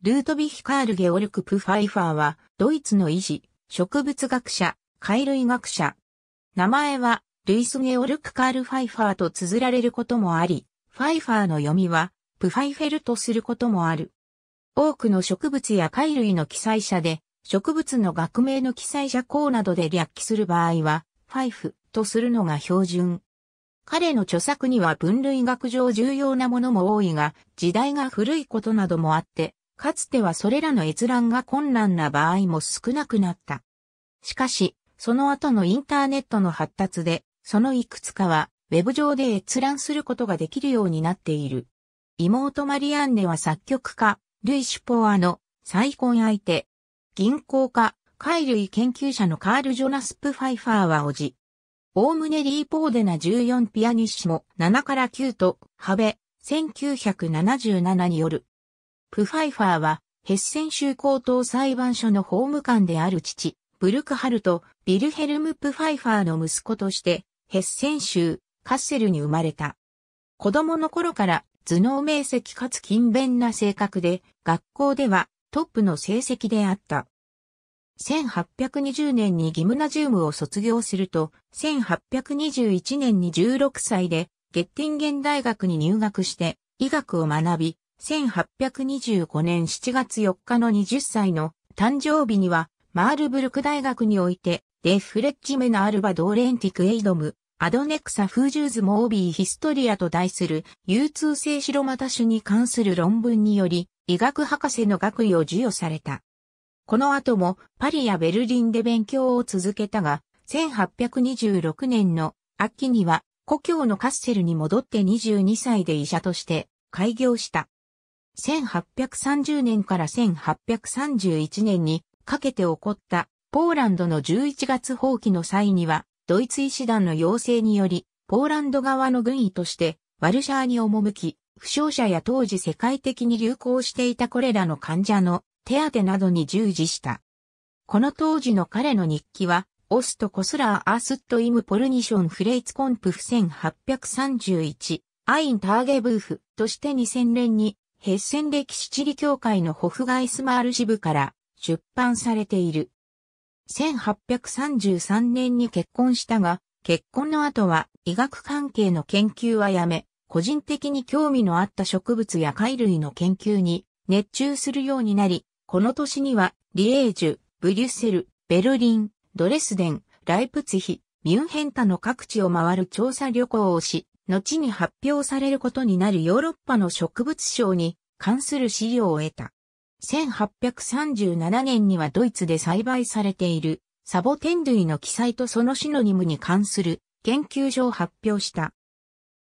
ルートビヒカール・ゲオルク・プ・ファイファーは、ドイツの医師、植物学者、貝類学者。名前は、ルイス・ゲオルク・カール・ファイファーと綴られることもあり、ファイファーの読みは、プファイフェルとすることもある。多くの植物や貝類の記載者で、植物の学名の記載者項などで略記する場合は、ファイフとするのが標準。彼の著作には分類学上重要なものも多いが、時代が古いことなどもあって、かつてはそれらの閲覧が困難な場合も少なくなった。しかし、その後のインターネットの発達で、そのいくつかは、ウェブ上で閲覧することができるようになっている。妹マリアンネは作曲家、ルイ・シュポアの再婚相手。銀行家、貝類研究者のカール・ジョナス・プ・ファイファーはおじ。おおむねリーポーデナ14ピアニッシモ7から9と、ハベ、1977によるプファイファーは、ヘッセン州高等裁判所の法務官である父、ブルクハルト、ビルヘルム・プファイファーの息子として、ヘッセン州、カッセルに生まれた。子供の頃から頭脳明晰かつ勤勉な性格で、学校ではトップの成績であった。1820年にギムナジウムを卒業すると、1821年に16歳で、ゲッティンゲン大学に入学して、医学を学び、1825年7月4日の20歳の誕生日には、マールブルク大学において、デフレッジメナアルバドーレンティクエイドム、アドネクサフージューズモービーヒストリアと題する、流通性白股種に関する論文により、医学博士の学位を授与された。この後も、パリやベルリンで勉強を続けたが、1826年の秋には、故郷のカッセルに戻って22歳で医者として開業した。1830年から1831年にかけて起こったポーランドの11月放棄の際には、ドイツ医師団の要請により、ポーランド側の軍医としてワルシャーに赴き、負傷者や当時世界的に流行していたこれらの患者の手当などに従事した。この当時の彼の日記は、オスト・コスラー・アースット・イム・ポルニション・フレイツ・コンプフ1831、アイン・ターゲブーフとして2000年にヘッセン歴史地理協会のホフガイスマール支部から出版されている。1833年に結婚したが、結婚の後は医学関係の研究はやめ、個人的に興味のあった植物や貝類の研究に熱中するようになり、この年にはリエージュ、ブリュッセル、ベルリン、ドレスデン、ライプツヒ、ミュンヘンタの各地を回る調査旅行をし、後に発表されることになるヨーロッパの植物賞に関する資料を得た。1837年にはドイツで栽培されているサボテン類の記載とそのシノニムに関する研究所を発表した。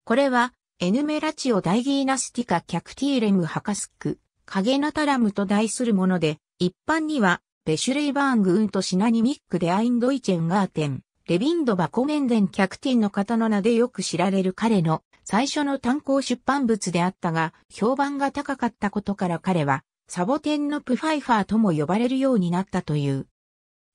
これはエヌメラチオダイギーナスティカキャクティーレムハカスク、カゲナタラムと題するもので、一般にはベシュレイバーングーンとシナニミックデアインドイチェンガーテン。レビンドバコメンデン・キャクティンのの名でよく知られる彼の最初の単行出版物であったが、評判が高かったことから彼は、サボテンのプファイファーとも呼ばれるようになったという。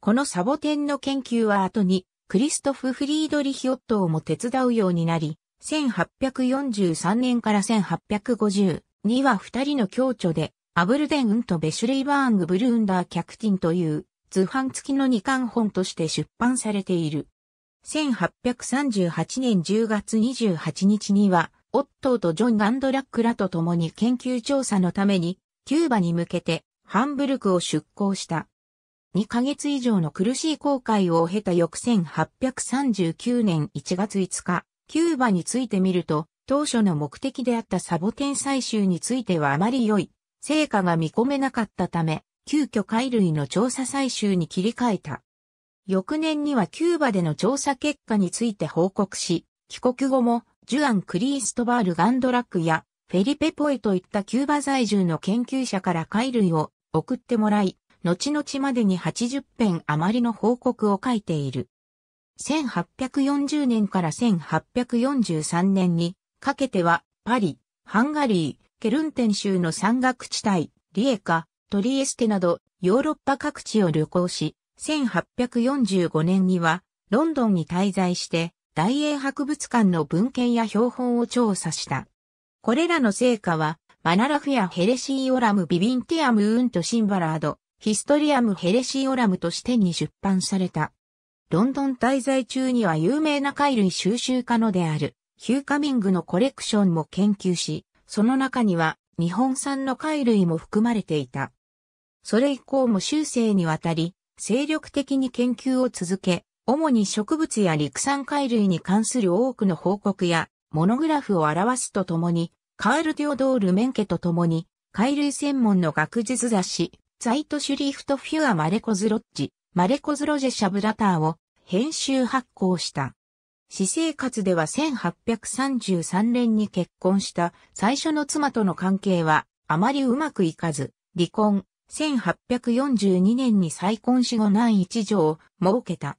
このサボテンの研究は後に、クリストフ・フリードリヒ・オットをも手伝うようになり、1843年から1850には二人の共著で、アブルデンウンとベシュレイバーング・ブルーンダー・キャクティンという図版付きの二巻本として出版されている。1838年10月28日には、オットーとジョン・ガンドラックらと共に研究調査のために、キューバに向けて、ハンブルクを出港した。2ヶ月以上の苦しい航海を経た翌1839年1月5日、キューバについてみると、当初の目的であったサボテン採集についてはあまり良い成果が見込めなかったため、急遽貝類の調査採集に切り替えた。翌年にはキューバでの調査結果について報告し、帰国後もジュアン・クリーストバール・ガンドラックやフェリペ・ポエといったキューバ在住の研究者から貝類を送ってもらい、後々までに80編余りの報告を書いている。1840年から1843年にかけてはパリ、ハンガリー、ケルンテン州の山岳地帯、リエカ、トリエステなどヨーロッパ各地を旅行し、1845年にはロンドンに滞在して大英博物館の文献や標本を調査した。これらの成果は、マナラフやヘレシーオラムビビンティアムウーンとシンバラード、ヒストリアムヘレシーオラムとしてに出版された。ロンドン滞在中には有名な貝類収集家のである、ヒューカミングのコレクションも研究し、その中には日本産の貝類も含まれていた。それ以降も終生にわたり、精力的に研究を続け、主に植物や陸産海類に関する多くの報告や、モノグラフを表すとともに、カール・ディオドール・メンケとともに、海類専門の学術雑誌、ザイト・シュリフト・フュア・マレコズ・ロッジ、マレコズ・ロジェ・シャブラターを編集発行した。私生活では1833年に結婚した最初の妻との関係はあまりうまくいかず、離婚、1842年に再婚し後何一条を設けた。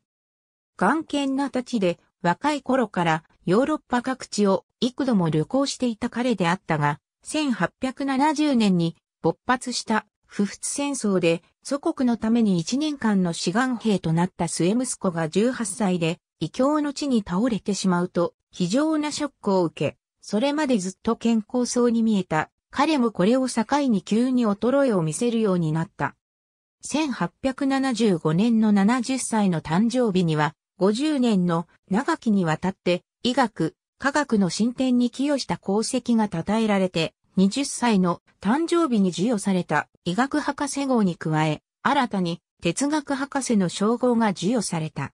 眼見なたちで若い頃からヨーロッパ各地を幾度も旅行していた彼であったが、1870年に勃発した不仏戦争で祖国のために1年間の志願兵となった末息子が18歳で異教の地に倒れてしまうと非常なショックを受け、それまでずっと健康そうに見えた彼もこれを境に急に衰えを見せるようになった。1875年の70歳の誕生日には、50年の長きにわたって医学、科学の進展に寄与した功績が称えられて、20歳の誕生日に授与された医学博士号に加え、新たに哲学博士の称号が授与された。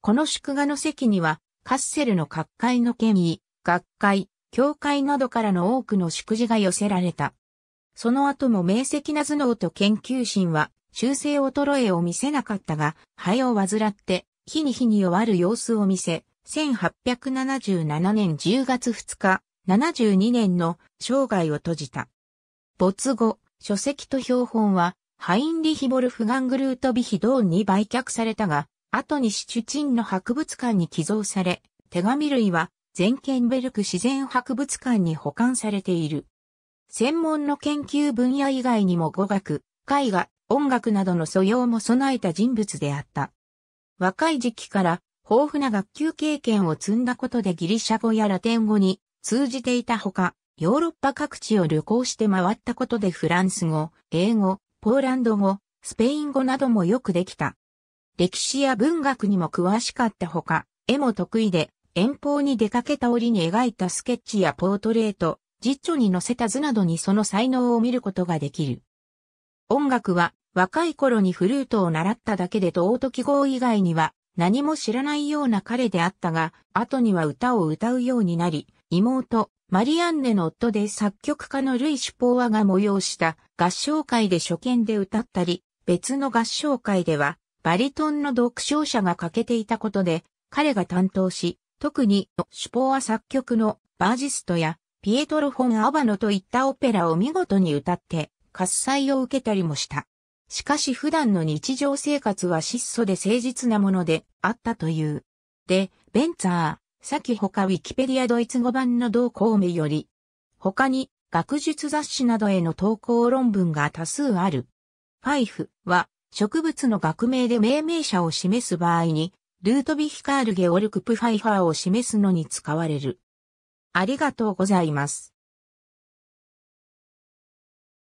この祝賀の席には、カッセルの各界の権威、学会、教会などからの多くの祝辞が寄せられた。その後も明晰な頭脳と研究心は、修正衰えを見せなかったが、肺を患って、日に日に弱る様子を見せ、1877年10月2日、72年の生涯を閉じた。没後、書籍と標本は、ハインリヒボルフガングルートビヒドーンに売却されたが、後にシチュチンの博物館に寄贈され、手紙類はゼンケンベルク自然博物館に保管されている。専門の研究分野以外にも語学、絵画、音楽などの素養も備えた人物であった。若い時期から豊富な学級経験を積んだことでギリシャ語やラテン語に通じていたほか、ヨーロッパ各地を旅行して回ったことでフランス語、英語、ポーランド語、スペイン語などもよくできた。歴史や文学にも詳しかったほか、絵も得意で遠方に出かけた折に描いたスケッチやポートレート、実著に載せた図などにその才能を見ることができる。音楽は若い頃にフルートを習っただけでと大時号以外には何も知らないような彼であったが、後には歌を歌うようになり、妹、マリアンネの夫で作曲家のルイ・シュポーアが催した合唱会で初見で歌ったり、別の合唱会ではバリトンの独唱者が欠けていたことで彼が担当し、特にシュポーア作曲のバージストやピエトロ・フォン・アバノといったオペラを見事に歌って喝采を受けたりもした。しかし普段の日常生活は質素で誠実なものであったという。で、ベンツァー、先他ウィキペディアドイツ語版の同行名より、他に学術雑誌などへの投稿論文が多数ある。ファイフは植物の学名で命名者を示す場合にルートビヒカール・ゲオルク・プファイファーを示すのに使われる。ありがとうございます。